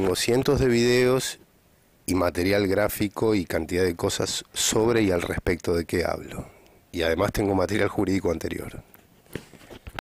Tengo cientos de videos y material gráfico y cantidad de cosas sobre y al respecto de qué hablo. Y además tengo material jurídico anterior.